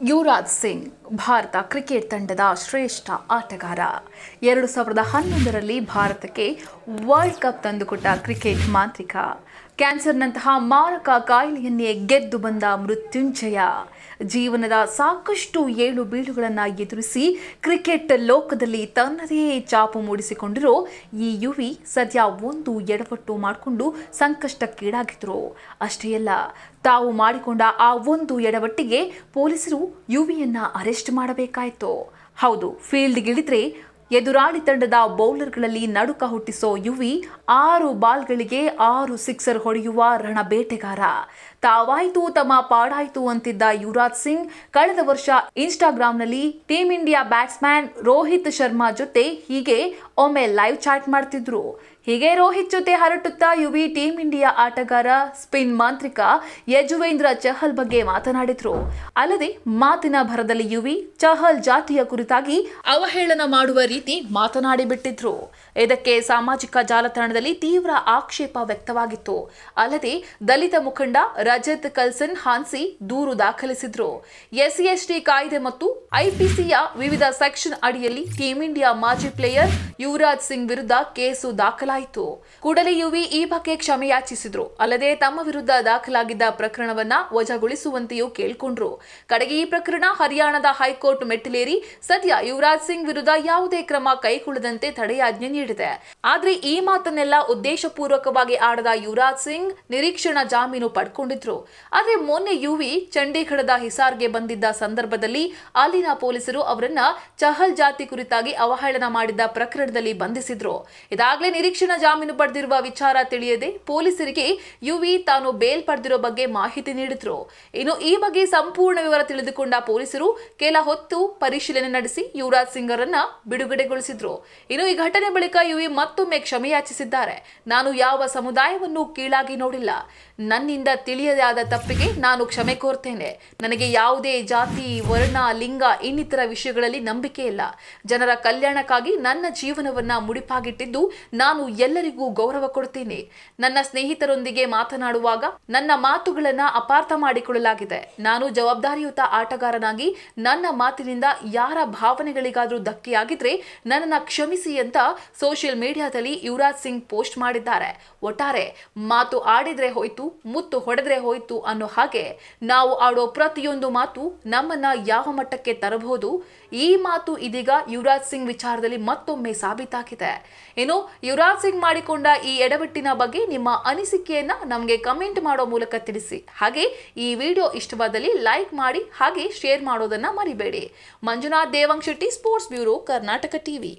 Yuvraj Singh Bharat cricket ತಂಡದ ಶ್ರೇಷ್ಠ ಆಟಗಾರ ಎರಡು ಸಾವಿರದ ಹನ್ನೊಂದರಲ್ಲಿ ಭಾರತಕ್ಕೆ ವರ್ಲ್ಡ್ ಕಪ್ ತಂದುಕೊಟ್ಟ ಕ್ರಿಕೆಟ್ ಮಾಂತ್ರಿಕ ಕ್ಯಾನ್ಸರ್ನಂತಹ ಮಾರಕ ಕಾಯಿಲೆಯನ್ನೇ ಗೆದ್ದು ಬಂದ ಮೃತ್ಯುಂಜಯ ಜೀವನದ ಸಾಕಷ್ಟು ಏಳು ಬೀಳುಗಳನ್ನು ಎದುರಿಸಿ ಕ್ರಿಕೆಟ್ ಲೋಕದಲ್ಲಿ ತನ್ನದೇ ಚಾಪು ಮೂಡಿಸಿಕೊಂಡಿರೋ ಈ ಯುವಿ ಸದ್ಯ ಒಂದು ಎಡವಟ್ಟು ಮಾಡಿಕೊಂಡು ಸಂಕಷ್ಟಕ್ಕೀಡಾಗಿದ್ರು ಅಷ್ಟೇ ಅಲ್ಲ ತಾವು ಮಾಡಿಕೊಂಡ ಆ ಒಂದು ಎಡವಟ್ಟಿಗೆ ಪೊಲೀಸರು ಯುವಿಯನ್ನು ಅರೆಸ್ಟ್ ಟೆಸ್ಟ್ ಮಾಡಬೇಕಾಯಿತು ಹೌದು ಫೀಲ್ಡ್ಗಿಳಿದ್ರೆ ಎದುರಾಳಿ ತಂಡದ ಬೌಲರ್ಗಳಲ್ಲಿ ನಡುಕ ಹುಟ್ಟಿಸೋ ಯುವಿ ಆರು ಬಾಲ್ಗಳಿಗೆ ಆರು ಸಿಕ್ಸರ್ ಹೊಡೆಯುವ ರಣಬೇಟೆಗಾರ ತಾವಾಯ್ತು ತಮ್ಮ ಪಾಡಾಯ್ತು ಅಂತಿದ್ದ ಯುವರಾಜ್ ಸಿಂಗ್ ಕಳೆದ ವರ್ಷ ಇನ್ಸ್ಟಾಗ್ರಾಂನಲ್ಲಿ team India batsman Rohit Sharma ಜೊತೆ ಹೀಗೆ ಒಮ್ಮೆ ಲೈವ್ ಚಾಟ್ ಮಾಡ್ತಿದ್ರು ಹೀಗೆ ರೋಹಿತ್ ಜೊತೆ ಹರಟುತ್ತಾ ಯುವಿ ಟೀಂ ಇಂಡಿಯಾ ಆಟಗಾರ ಸ್ಪಿನ್ ಮಾಂತ್ರಿಕ ಯಜುವೇಂದ್ರ ಚಹಲ್ ಬಗ್ಗೆ ಮಾತನಾಡಿದ್ರು ಅಲ್ಲದೆ ಮಾತಿನ ಭರದಲ್ಲಿ ಯುವಿ ಚಹಲ್ ಜಾತಿಯ ಕುರಿತಾಗಿ ಅವಹೇಳನ ಮಾಡುವ ರೀತಿ ಮಾತನಾಡಿ ಬಿಟ್ಟಿದ್ರು ಇದಕ್ಕೆ ಸಾಮಾಜಿಕ ಜಾಲತಾಣದಲ್ಲಿ ತೀವ್ರ ಆಕ್ಷೇಪ ವ್ಯಕ್ತವಾಗಿತ್ತು ಅಲ್ಲದೆ ದಲಿತ ಮುಖಂಡ ರಜತ್ ಕಲ್ಸನ್ ಹಾನ್ಸಿ ದೂರು ದಾಖಲಿಸಿದ್ರು ಎಸ್ ಎಸ್ಟಿ ಕಾಯ್ದೆ ಮತ್ತು ಐಪಿಸಿಯ ವಿವಿಧ ಸೆಕ್ಷನ್ ಅಡಿಯಲ್ಲಿ ಟೀಂ ಇಂಡಿಯಾ ಮಾಜಿ ಪ್ಲೇಯರ್ ಯುವರಾಜ್ ಸಿಂಗ್ ವಿರುದ್ಧ ಕೇಸು ದಾಖಲಾಗಿದೆ ಮಾಡಲಾಯಿತು ಕೂಡಲೇ ಯುವಿ ಈ ಬಗ್ಗೆ ಕ್ಷಮೆಯಾಚಿಸಿದ್ರು ಅಲ್ಲದೆ ತಮ್ಮ ವಿರುದ್ಧ ದಾಖಲಾಗಿದ್ದ ಪ್ರಕರಣವನ್ನ ವಜಾಗೊಳಿಸುವಂತೆಯೂ ಕೇಳಿಕೊಂಡ್ರು ಕಡೆಗೆ ಈ ಪ್ರಕರಣ ಹರಿಯಾಣದ ಹೈಕೋರ್ಟ್ ಮೆಟ್ಟಿಲೇರಿ ಸದ್ಯ ಯುವರಾಜ್ ಸಿಂಗ್ ವಿರುದ್ಧ ಯಾವುದೇ ಕ್ರಮ ಕೈಗೊಳ್ಳದಂತೆ ತಡೆಯಾಜ್ಞೆ ನೀಡಿದೆ ಆದ್ರೆ ಈ ಮಾತನ್ನೆಲ್ಲ ಉದ್ದೇಶಪೂರ್ವಕವಾಗಿ ಆಡದ ಯುವರಾಜ್ ಸಿಂಗ್ ನಿರೀಕ್ಷಣಾ ಜಾಮೀನು ಪಡ್ಕೊಂಡಿದ್ರು ಆದ್ರೆ ಮೊನ್ನೆ ಯುವಿ ಚಂಡೀಗಢದ ಹಿಸಾರ್ಗೆ ಬಂದಿದ್ದ ಸಂದರ್ಭದಲ್ಲಿ ಅಲ್ಲಿನ ಪೊಲೀಸರು ಅವರನ್ನ ಚಹಲ್ ಜಾತಿ ಕುರಿತಾಗಿ ಅವಹೇಳನ ಮಾಡಿದ್ದ ಪ್ರಕರಣದಲ್ಲಿ ಬಂಧಿಸಿದ್ರು ಇದಾಗಲೇ ನಿರೀಕ್ಷೆ ಶಿಕ್ಷಣ ಜಾಮೀನು ಪಡೆದಿರುವ ವಿಚಾರ ತಿಳಿಯದೆ ಪೊಲೀಸರಿಗೆ ಯುವಿ ತಾನು ಬೇಲ್ ಪಡೆದಿರೋ ಬಗ್ಗೆ ಮಾಹಿತಿ ನೀಡಿದ್ರು ಇನ್ನು ಈ ಬಗ್ಗೆ ಸಂಪೂರ್ಣ ವಿವರ ತಿಳಿದುಕೊಂಡ ಪೊಲೀಸರು ಕೆಲ ಹೊತ್ತು ಪರಿಶೀಲನೆ ನಡೆಸಿ ಯುವರಾಜ್ ಸಿಂಗ್ ಅವರನ್ನ ಬಿಡುಗಡೆಗೊಳಿಸಿದ್ರು ಇನ್ನು ಈ ಘಟನೆ ಬಳಿಕ ಯುವಿ ಮತ್ತೊಮ್ಮೆ ಕ್ಷಮೆಯಾಚಿಸಿದ್ದಾರೆ ನಾನು ಯಾವ ಸಮುದಾಯವನ್ನು ಕೀಳಾಗಿ ನೋಡಿಲ್ಲ ನನ್ನಿಂದ ತಿಳಿಯದಾದ ತಪ್ಪಿಗೆ ನಾನು ಕ್ಷಮೆ ಕೋರ್ತೇನೆ ನನಗೆ ಯಾವುದೇ ಜಾತಿ ವರ್ಣ ಲಿಂಗ ಇನ್ನಿತರ ವಿಷಯಗಳಲ್ಲಿ ನಂಬಿಕೆ ಇಲ್ಲ ಜನರ ಕಲ್ಯಾಣಕ್ಕಾಗಿ ನನ್ನ ಜೀವನವನ್ನ ಮುಡಿಪಾಗಿಟ್ಟಿದ್ದು ನಾನು ಎಲ್ಲರಿಗೂ ಗೌರವ ಕೊಡ್ತೀನಿ ನನ್ನ ಸ್ನೇಹಿತರೊಂದಿಗೆ ಮಾತನಾಡುವಾಗ ನನ್ನ ಮಾತುಗಳನ್ನ ಅಪಾರ್ಥ ಮಾಡಿಕೊಳ್ಳಲಾಗಿದೆ ನಾನು ಜವಾಬ್ದಾರಿಯುತ ಆಟಗಾರನಾಗಿ ನನ್ನ ಮಾತಿನಿಂದ ಯಾರ ಭಾವನೆಗಳಿಗಾದ್ರೂ ಧಕ್ಕೆಯಾಗಿದ್ರೆ ನನ್ನನ್ನು ಕ್ಷಮಿಸಿ ಅಂತ ಸೋಷಿಯಲ್ ಮೀಡಿಯಾದಲ್ಲಿ ಯುವರಾಜ್ ಸಿಂಗ್ ಪೋಸ್ಟ್ ಮಾಡಿದ್ದಾರೆ ಒಟ್ಟಾರೆ ಮಾತು ಆಡಿದ್ರೆ ಹೋಯ್ತು ಮುತ್ತು ಹೊಡೆದ್ರೆ ಹೋಯ್ತು ಅನ್ನೋ ಹಾಗೆ ನಾವು ಆಡೋ ಪ್ರತಿಯೊಂದು ಮಾತು ನಮ್ಮನ್ನ ಯಾವ ಮಟ್ಟಕ್ಕೆ ತರಬಹುದು ಈ ಮಾತು ಇದೀಗ ಯುವರಾಜ್ ಸಿಂಗ್ ವಿಚಾರದಲ್ಲಿ ಮತ್ತೊಮ್ಮೆ ಸಾಬೀತಾಗಿದೆ ಇನ್ನು ಯುವರಾಜ್ ಮಾಡಿಕೊಂಡ ಈ ಎಡವಟ್ಟಿನ ಬಗ್ಗೆ ನಿಮ್ಮ ಅನಿಸಿಕೆಯನ್ನು ನಮಗೆ ಕಮೆಂಟ್ ಮಾಡೋ ಮೂಲಕ ತಿಳಿಸಿ ಹಾಗೆ ಈ ವಿಡಿಯೋ ಇಷ್ಟವಾದಲ್ಲಿ ಲೈಕ್ ಮಾಡಿ ಹಾಗೆ ಶೇರ್ ಮಾಡೋದನ್ನ ಮರಿಬೇಡಿ Manjunath Devang Shetty sports bureau Karnataka TV